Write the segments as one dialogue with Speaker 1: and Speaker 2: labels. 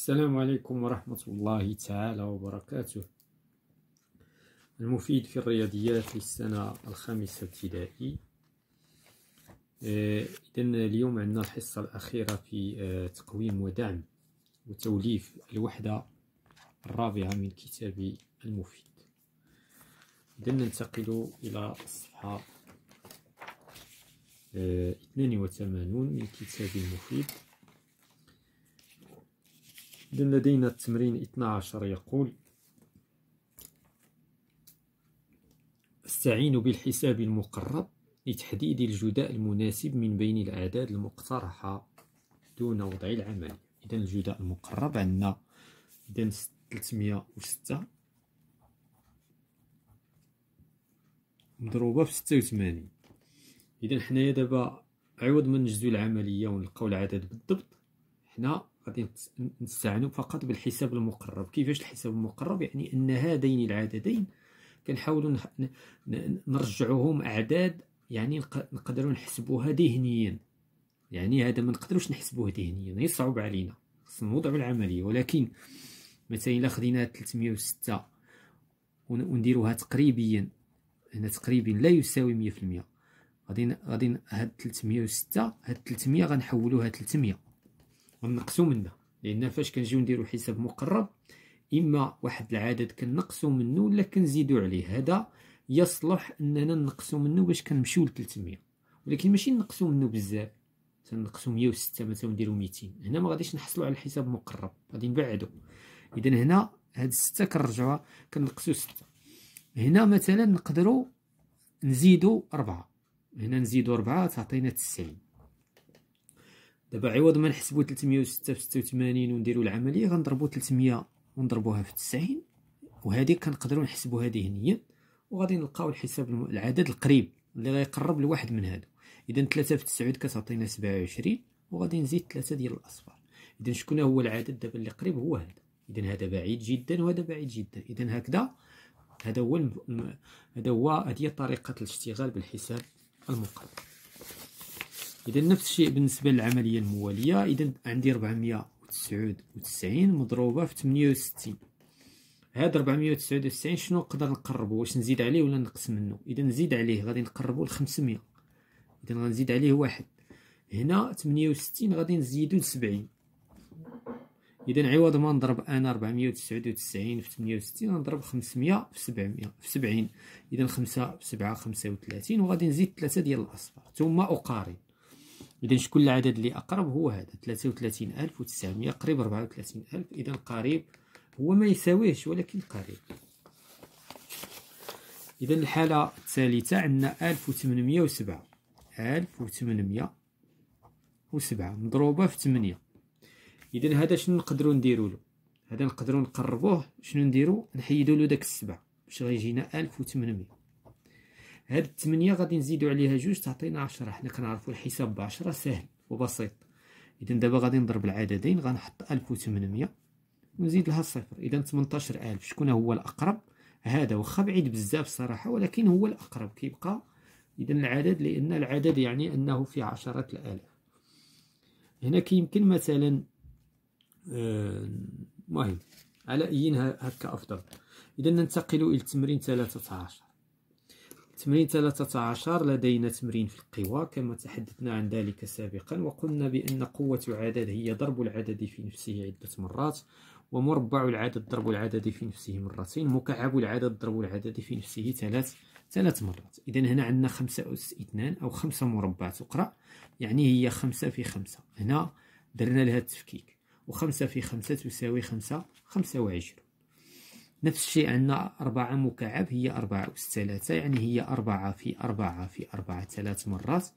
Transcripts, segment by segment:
Speaker 1: السلام عليكم ورحمة الله تعالى وبركاته المفيد في الرياضيات للسنة الخامسة ابتدائي إيه، إذا اليوم عندنا الحصة الأخيرة في آه، تقويم ودعم وتوليف الوحدة الرابعة من كتاب المفيد إذا ننتقل إلى الصفحة 82 آه، من كتاب المفيد إذا لدينا التمرين 12 يقول استعين بالحساب المقرب لتحديد الجداء المناسب من بين الأعداد المقترحة دون وضع العملية إذا الجداء المقرب عندنا إذا 306 مضروبة في 86 إذا حنايا دابا عوض ما نجزو العملية ونلقاو العدد بالضبط حنا غادي نستعنوا فقط بالحساب المقرب كيفاش الحساب المقرب يعني ان هذين العددين كنحاولوا نرجعوهم اعداد يعني نقدروا نحسبوها ذهنيا يعني هذا ما نقدروش نحسبوه ذهنيا يصعب علينا خصنا نوضعوا العمليه ولكن مثلا الا خدينا 306 ونديروها تقريبيا هنا تقريبا لا يساوي 100% غادي غادي هاد 306 هاد 300 غنحولوها 300 غنقصو منها لان فاش كنجيو نديرو حساب مقرب اما واحد العدد كنقصو منه ولا كنزيدو عليه هذا يصلح اننا نقصو منه باش كنمشيو ل 300 ولكن ماشي نقصو منه بزاف تنقصو 106 مثلا ونديرو 200 هنا ما غاديش نحصلو على الحساب مقرب غادي نبعدو اذا هنا هاد 6 كنرجعوها كنقصو 6 هنا مثلا نقدروا نزيدو 4 هنا نزيدو 4 تعطينا 90 دابا عوض ما نحسبو 386 ونديرو العمليه غنضربو 300 ونضربوها في 90 وهادي كنقدرو نحسبو هادي هنيا وغادي نلقاو الحساب العدد القريب اللي غيقرب لواحد من هادو اذا 3 في تسعود كتعطينا 27 وغادي نزيد 3 ديال الاصفار اذا شكون هو العدد دابا اللي قريب هو هذا اذا هذا بعيد جدا وهذا بعيد جدا اذا هكذا هذا هو هذا هو هذه طريقه الاشتغال بالحساب المقرب اذا نفس الشيء بالنسبه للعمليه المواليه اذا عندي 499 مضروبه في 68 هاد 499 شنو نقدر نقربو واش نزيد عليه ولا نقص منه اذا نزيد عليه غادي نقربو ل 500 اذا غنزيد عليه واحد هنا 68 غادي نزيدو ل 70 اذا عوض ما نضرب انا 499 في 68 غنضرب 500 في 700 في 70 اذا 5 في 7 35 وغادي نزيد 3 ديال الاصفار ثم اقارن إذا شكون العدد اللي أقرب هو هذا 33900 قريب 34000 إذا القريب هو ما يساويهش ولكن قريب إذا الحالة الثالثة عندنا 1807 1807 مضروبة في 8 إذا هذا شنو نقدروا نديروا له هذا نقدروا نقربوه شنو نديروا نحيدوا له داك السبعة باش غيجينا 1800 هاد التمنية غادي نزيدو عليها جوج تعطينا عشرة حنا كنعرفو الحساب بعشرة سهل وبسيط إذا دابا غادي نضرب العددين غنحط ألف وثمنمية ونزيد لها صفر إذا تمنتاشر ألف شكون هو الأقرب هذا واخا بعيد بزاف صراحة ولكن هو الأقرب كيبقى إذا العدد لأن العدد يعني أنه في عشرة الآلاف هنا كيمكن مثلا آه، المهم على أيين هكا أفضل إذا ننتقل إلى التمرين عشر تمرين 13 لدينا تمرين في القوى كما تحدثنا عن ذلك سابقا وقلنا بأن قوة عدد هي ضرب العدد في نفسه عدة مرات ومربع العدد ضرب العدد في نفسه مرتين مكعب العدد ضرب العدد في نفسه ثلاث ثلاث مرات إذا هنا عندنا خمسة أس اثنان أو خمسة مربع تقرأ يعني هي خمسة في خمسة هنا درنا لها التفكيك وخمسة في خمسة تساوي خمسة خمسة وعشرون نفس الشيء عندنا أربعة مكعب هي أربعة أس ثلاثة يعني هي أربعة في أربعة في أربعة ثلاث مرات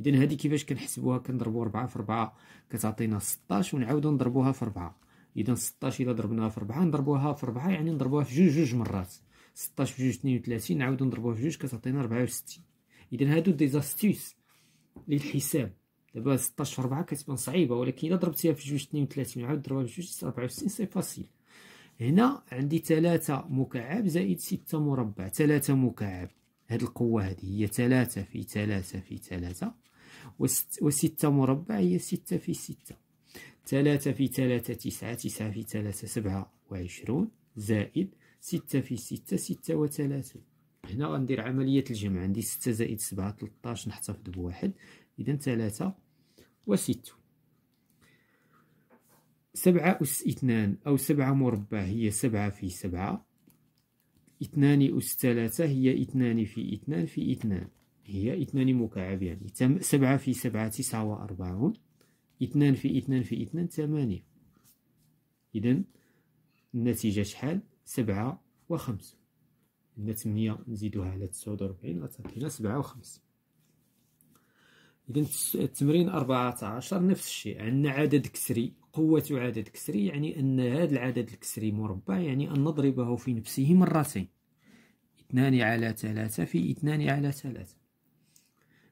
Speaker 1: إذن هذه كيفاش كنحسبوها كنضربو أربعة في أربعة كتعطينا ستاش ونعاودو نضربوها في أربعة إذن ستاش إلا ضربناها في أربعة نضربوها في أربعة يعني نضربوها في جوج جوج مرات ستاش في جوج اثنين وثلاثين نعاودو نضربوها في جوج كتعطينا أربعة وستين إذن هادو دي للحساب دابا ستاش في أربعة كتبان صعيبة ولكن إلا ضربتيها في جوج اثنين وثلاثين وعاود ضربها في جوج ربعة وستين سي فاسيل هنا عندي ثلاثة مكعب زائد ستة مربع ثلاثة مكعب هاد القوة هذه هي ثلاثة في ثلاثة في ثلاثة وستة مربع هي ستة في ستة ثلاثة في ثلاثة تسعة تسعة في ثلاثة سبعة وعشرون زائد ستة في ستة ستة وثلاثون هنا غندير عملية الجمع عندي ستة زائد سبعة تلتاش نحتفظ بواحد إذا ثلاثة وستون سبعة أس اثنان أو سبعة مربع هي سبعة في سبعة اثنان أس ثلاثة هي اثنان في اثنان في اثنان هي اثنان مكعب يعني سبعة في سبعة تسعة وأربعون اثنان في اثنان في اثنان ثمانية إذا النتيجة شحال سبعة وخمس إن ثمانية نزيدوها على تسعود وربعين غتعطينا سبعة وخمس إذا التمرين أربعة عشر نفس الشيء عندنا عدد كسري قوة عدد كسري يعني أن هذا العدد الكسري مربع يعني أن نضربه في نفسه مرتين اثنان على ثلاثة في اثنان على ثلاثة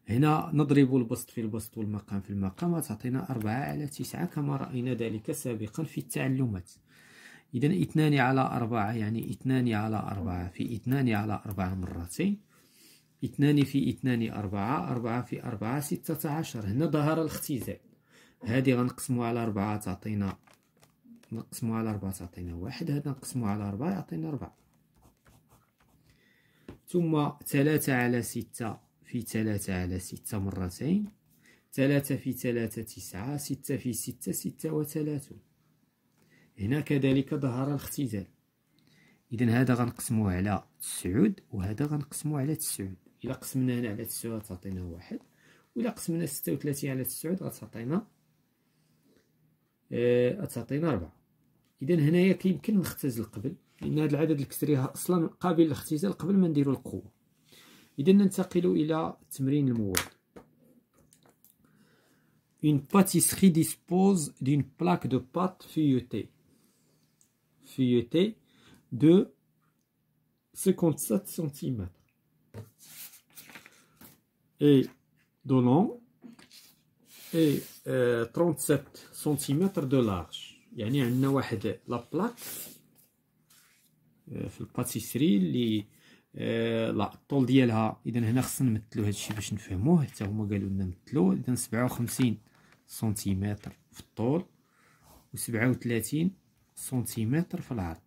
Speaker 1: هنا نضرب البسط في البسط والمقام في المقام وتعطينا أربعة على تسعة كما رأينا ذلك سابقا في التعلمات إذا اثنان على أربعة يعني اثنان على أربعة في اثنان على أربعة مرتين اثنان في اثنان أربعة أربعة في أربعة ستة عشر هنا ظهر الاختزال هادي غنقسموها على ربعة تعطينا نقسموها على ربعة تعطينا واحد هاد نقسموها على ربعة يعطينا ربعة ثم ثلاثة على ستة في ثلاثة على ستة مرتين ثلاثة في ثلاثة تسعة ستة في ستة ستة وثلاثون هنا كذلك ظهر الاختزال إذا هذا غنقسمه على تسعود وهذا غنقسمه على تسعود إلا قسمنا هنا على تسعود غتعطينا واحد وإلا قسمنا ستة وثلاثين على تسعود غتعطينا آه، تعطينا ربعة إذا هنايا كيمكن نختزل قبل لأن هذا العدد الكسري أصلا قابل للاختزال قبل ما نديرو القوة إذا ننتقل إلى تمرين المواد Une pâtisserie dispose d'une plaque de pâte feuilletée, feuilletée de 57 cm et donnant اي اه 37 سنتيمتر دو لارج يعني عندنا واحد لا بلاك آه، في الباتيسري اللي آه، لا الطول ديالها اذا هنا خصنا نمثلو هادشي باش نفهموه حتى هما قالوا لنا نمثلو اذا 57 سنتيمتر في الطول و 37 سنتيمتر في العرض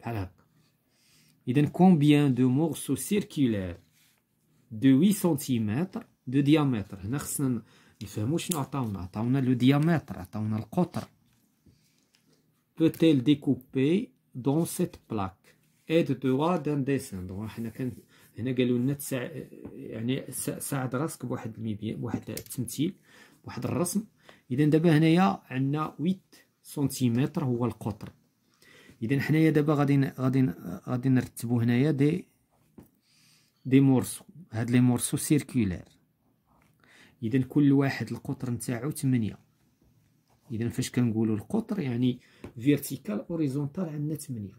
Speaker 1: بحال هكا اذا كومبيان دو مورسو سيركولير دو 8 سنتيمتر دو ديامتر هنا خصنا نفهمو شنو عطاونا عطاونا لو ديامتر عطاونا القطر بوتيل ديكوبي دون سيت بلاك plaque دو toi d'un dessin دونك حنا كان هنا قالوا لنا تسع... يعني ساعد راسك بواحد الميبيا بواحد التمثيل بواحد الرسم اذا دابا هنايا عندنا 8 سنتيمتر هو القطر اذا حنايا دابا غادي غادي غادي نرتبو هنايا دي دي مورسو هاد لي مورسو سيركولير اذا كل واحد القطر نتاعو 8 اذا فاش كنقولوا القطر يعني فيرتيكال اوريزونتال عندنا 8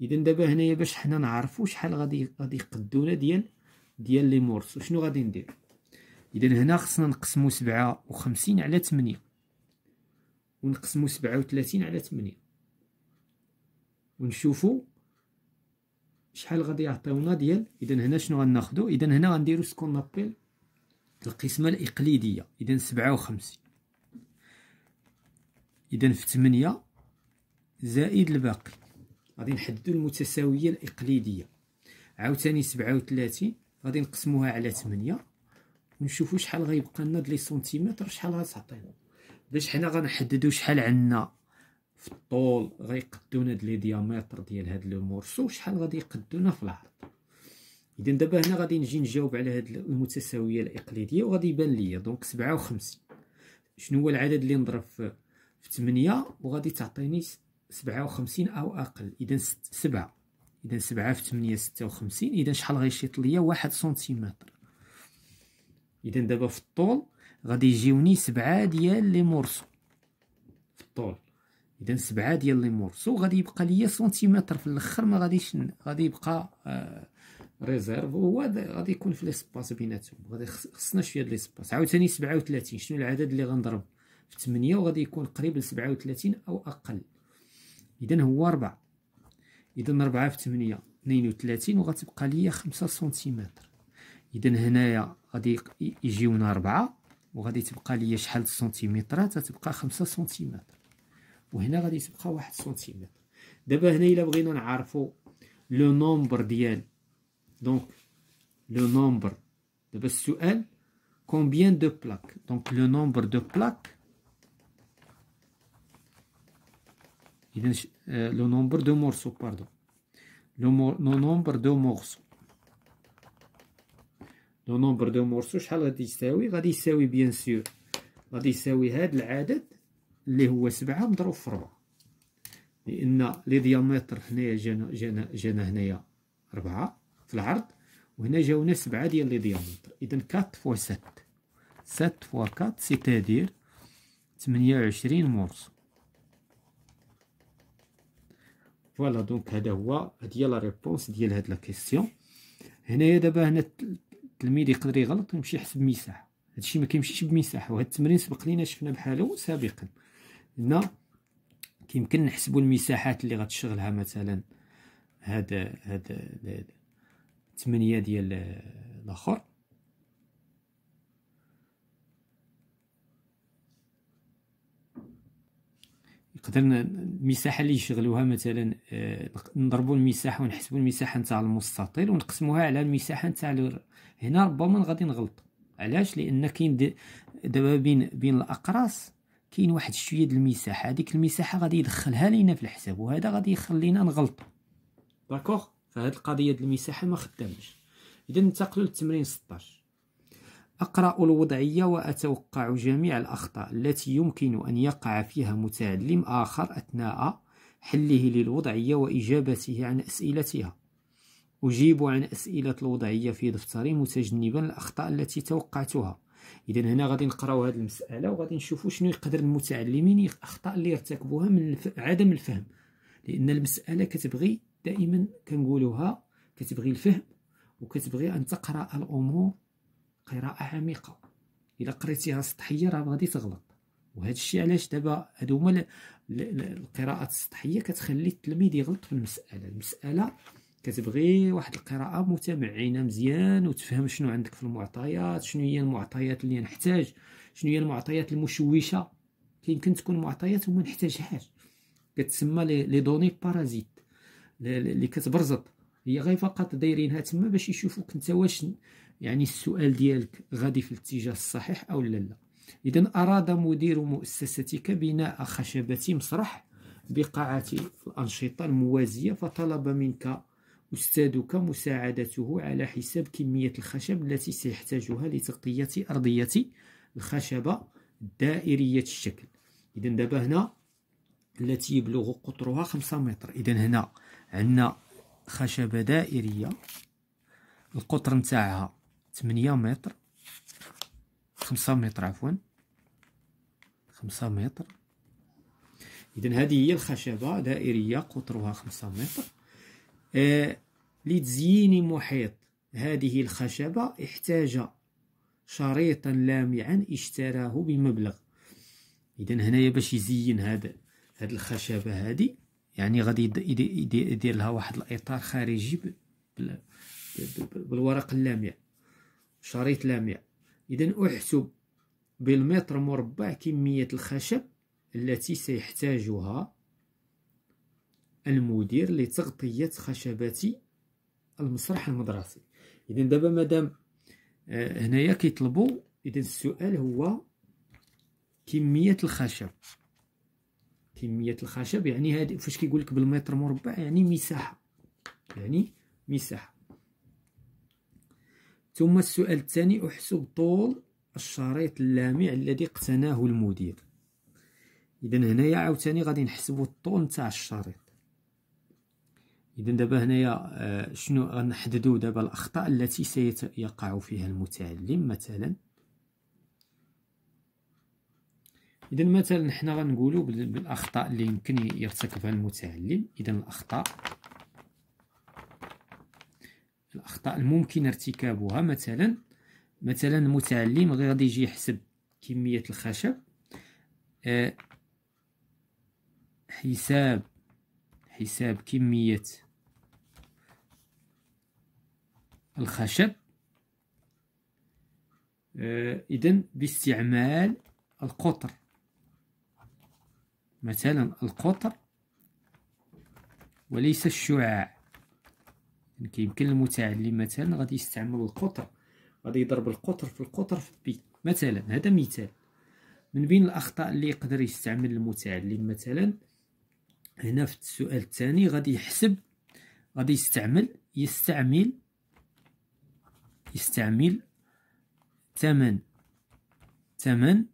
Speaker 1: اذا دابا هنايا باش حنا نعرفوا شحال غادي غادي يقدونا ديال ديال لي مورس وشنو غادي ندير اذا هنا خصنا نقسموا 57 على 8 ونقسموا 37 على 8 ونشوفوا شحال غادي يعطيونا ديال اذا هنا شنو غناخذوا اذا هنا غنديروا سكون نابيل القسمة الإقليدية إذا سبعة وخمسين إذا في ثمانية زائد الباقي غادي نحددو المتساوية الإقليدية عاوتاني سبعة وثلاثين غادي نقسموها على ثمانية ونشوفو شحال غيبقى لنا لي سنتيمتر شحال غتعطينا باش حنا غنحددو شحال عندنا في الطول غيقدونا هاد لي ديامتر ديال هاد لو مورسو شحال غادي يقدونا في العرض اذا دابا هنا غادي نجي نجاوب على هاد المتساويه الاقليديه وغادي يبان ليا دونك 57 شنو هو العدد اللي نضرب في 8 وغادي تعطيني 57 او اقل اذا 7 اذا 7 في 8 56 اذا شحال غيشيط ليا 1 سنتيمتر اذا دابا في الطول غادي يجيوني 7 ديال لي مورسو في الطول اذا 7 ديال لي مورسو غادي يبقى ليا سنتيمتر في الاخر ما غاديش غادي يبقى آه ريزيرف وهو غادي يكون في ليسباس بيناتهم غادي خصنا شويه ديال ليسباس عاوتاني 37 شنو العدد اللي غنضرب في 8 وغادي يكون قريب ل 37 او اقل اذا هو 4 اذا 4 في 8 32 وغتبقى ليا 5 سنتيمتر اذا هنايا غادي يجيونا 4 وغادي تبقى ليا شحال السنتيمترات تبقى 5 سنتيمتر وهنا غادي تبقى 1 سنتيمتر دابا هنا الا بغينا نعرفوا لو نومبر ديال دونك le nombre de Bessuel, combien de plaques Donc, le nombre de plaques, euh, le nombre de morceaux, pardon. Le, le nombre de morceaux. لو نومبر دو مورسو شحال غادي يساوي غادي يساوي بيان سور غادي يساوي هاد العدد اللي هو سبعة مضروب في ربعة لأن لي ديامتر هنايا جانا جانا جانا هنايا ربعة في العرض وهنا جاونا سبعة ديال لي ديامتر اذا كات فوا سات سات فوا كات سيتادير تمنية وعشرين مورس فوالا دونك هدا هو هادي هي لا ريبونس ديال هاد لا كيسيون هنايا دابا هنا التلميذ يقدر يغلط ويمشي يحسب مساحه هادشي مكيمشيش بمساحه وهاد التمرين سبق لينا شفنا بحالو سابقا هنا كيمكن نحسبوا المساحات اللي غتشغلها مثلا هاد, هاد ثمانية ديال الاخر يقدر المساحه اللي يشغلوها مثلا آه، نضربوا المساحه ونحسبوا المساحه نتاع المستطيل ونقسموها على المساحه نتاع هنا ربما غادي نغلط علاش لان كاين دابا بين بين الاقراص كاين واحد شويه د المساحه هذيك المساحه غادي يدخلها لينا في الحساب وهذا غادي يخلينا نغلط داكوغ فهاد القضيه ديال المساحه ما خدامش اذا ننتقلوا للتمرين 16 أقرأ الوضعية وأتوقع جميع الأخطاء التي يمكن أن يقع فيها متعلم آخر أثناء حله للوضعية وإجابته عن أسئلتها أجيب عن أسئلة الوضعية في دفتري متجنبا الأخطاء التي توقعتها إذا هنا غادي نقراو هذه المسألة وغادي نشوفوا شنو يقدر المتعلمين الأخطاء اللي يرتكبوها من عدم الفهم لأن المسألة كتبغي دائما كنقولوها كتبغي الفهم وكتبغي ان تقرا الامور قراءه عميقه الا قريتيها سطحيه راه غادي تغلط وهذا الشيء علاش دابا هادو هما القراءات السطحيه كتخلي التلميذ يغلط في المساله المساله كتبغي واحد القراءه متمعنه مزيان وتفهم شنو عندك في المعطيات شنو هي المعطيات اللي نحتاج شنو هي المعطيات المشوشه كيمكن تكون معطيات وما نحتاجهاش كتسمى لي دوني بارازيت اللي كتبرزط هي غير فقط دايرينها تما باش يشوفوك انت واش يعني السؤال ديالك غادي في الاتجاه الصحيح او لا لا اذا اراد مدير مؤسستك بناء خشبه مسرح بقاعه الانشطه الموازيه فطلب منك استاذك مساعدته على حساب كميه الخشب التي سيحتاجها لتغطيه ارضيه الخشبه دائريه الشكل اذا دابا هنا التي يبلغ قطرها 5 متر اذا هنا عندنا خشبة دائرية القطر نتاعها 8 متر 5 متر عفوا 5 متر اذا هذه هي الخشبة دائرية قطرها 5 متر آه لتزيين محيط هذه الخشبة احتاج شريطا لامعا اشتراه بمبلغ اذا هنايا باش يزين هذا هذه الخشبة هذه يعني غادي يدير لها واحد الاطار خارجي بالورق اللامع شريط لامع اذا احسب بالمتر مربع كميه الخشب التي سيحتاجها المدير لتغطيه خشبات المسرح المدرسي اذا دابا مادام آه، هنايا كيطلبوا اذا السؤال هو كميه الخشب كميه الخشب يعني هذه فاش كيقول لك بالمتر مربع يعني مساحه يعني مساحه ثم السؤال الثاني احسب طول الشريط اللامع الذي اقتناه المدير اذا هنايا عاوتاني غادي نحسبوا الطول نتاع الشريط اذا دابا هنايا آه، شنو غنحددوا دابا الاخطاء التي سيقع فيها المتعلم مثلا اذا مثلا حنا غنقولوا بالاخطاء اللي يمكن يرتكبها المتعلم اذا الاخطاء الاخطاء الممكن ارتكابها مثلا مثلا المتعلم غادي يجي يحسب كميه الخشب آه، حساب حساب كميه الخشب آه، اذا باستعمال القطر مثلا القطر وليس الشعاع يعني كيمكن المتعلم مثلا غادي يستعمل القطر غادي يضرب القطر في القطر في بي مثلا هذا مثال من بين الاخطاء اللي يقدر يستعمل المتعلم مثلا هنا في السؤال الثاني غادي يحسب غادي يستعمل يستعمل يستعمل ثمن ثمن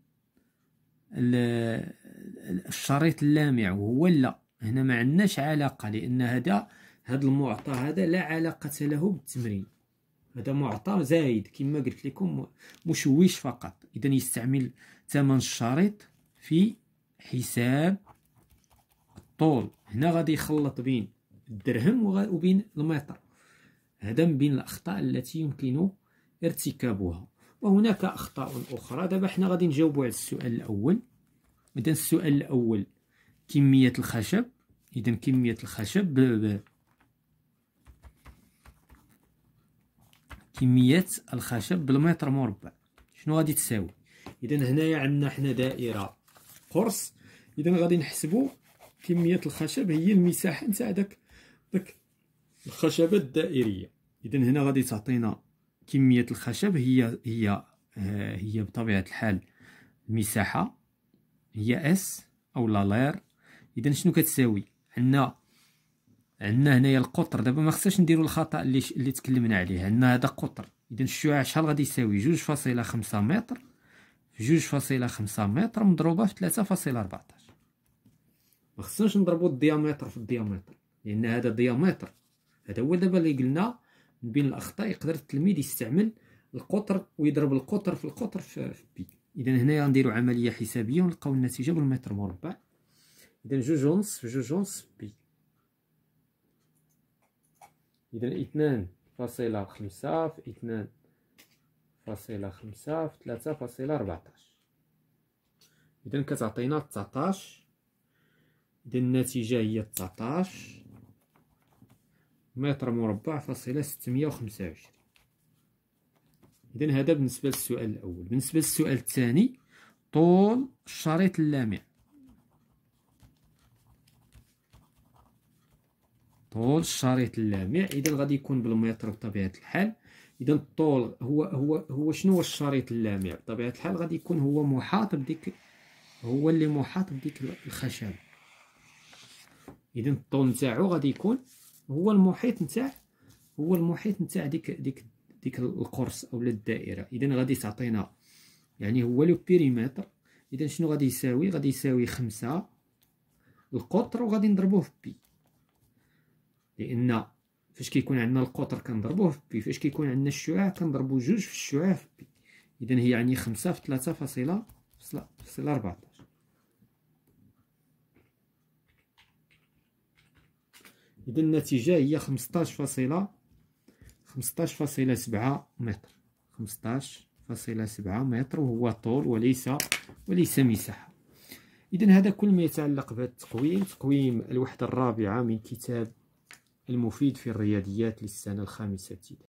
Speaker 1: الشريط اللامع وهو لا هنا ما عندناش علاقه لان هذا هذا المعطى هذا لا علاقه له بالتمرين هذا معطى زايد كما قلت لكم مشوش فقط اذا يستعمل ثمن الشريط في حساب الطول هنا غادي يخلط بين الدرهم وبين المتر هذا من بين الاخطاء التي يمكن ارتكابها وهناك اخطاء اخرى دابا حنا غادي نجاوبوا على السؤال الاول إذا السؤال الأول كمية الخشب إذا كمية الخشب ب ب كمية الخشب بالمتر مربع شنو غادي تساوي إذا هنايا عندنا حنا دائرة قرص إذا غادي نحسبو كمية الخشب هي المساحة نتاع داك داك الخشبات الدائرية إذا هنا غادي تعطينا كمية الخشب هي هي آه، هي بطبيعة الحال المساحة هي اس او لا لير اذا شنو كتساوي عندنا عندنا هنايا القطر دابا ما خصناش نديرو الخطا اللي ش... اللي تكلمنا عليه عندنا هذا قطر اذا الشعاع شحال غادي يساوي جوج فاصله خمسة متر جوج فاصله خمسة متر مضروبه في 3.14 فاصله ما خصناش نضربو الديامتر في الديامتر لان هذا ديامتر هذا هو دابا اللي قلنا من بين الاخطاء يقدر التلميذ يستعمل القطر ويضرب القطر في القطر في بي اذا هنايا غنديرو عمليه حسابيه ونلقاو النتيجه بالمتر مربع اذا جوج ونص في جوج ونص بي اذا اثنان فاصلة خمسة في اثنان فاصلة خمسة في ثلاثة فاصلة ربعتاش اذا كتعطينا تسعتاش اذا النتيجه هي تسعتاش متر مربع فاصلة ستمية وخمسة وعشرين إذا هذا بالنسبة للسؤال الأول بالنسبة للسؤال الثاني طول الشريط اللامع طول الشريط اللامع إذا غادي يكون بالمتر بطبيعة الحال إذا الطول هو هو هو شنو هو الشريط اللامع بطبيعة الحال غادي يكون هو محاط بديك هو اللي محاط بديك الخشب إذا الطول نتاعو غادي يكون هو المحيط نتاع هو المحيط نتاع ديك ديك ديك القرص اولا الدائره اذا غادي تعطينا يعني هو لو بيريمتر اذا شنو غادي يساوي غادي يساوي خمسة القطر وغادي نضربوه في بي لان فاش كيكون عندنا القطر كنضربوه في بي فاش كيكون عندنا الشعاع كنضربو جوج في الشعاع في بي اذا هي يعني خمسة في ثلاثة فاصلة فاصلة ربعطاش اذا النتيجه هي خمسطاش فاصله خمسطاش فاصلة سبعة متر خمسطاش فاصلة سبعة متر وهو طول وليس وليس مساحة إذا هذا كل ما يتعلق بهذا التقويم تقويم الوحدة الرابعة من كتاب المفيد في الرياضيات للسنة الخامسة ابتدائي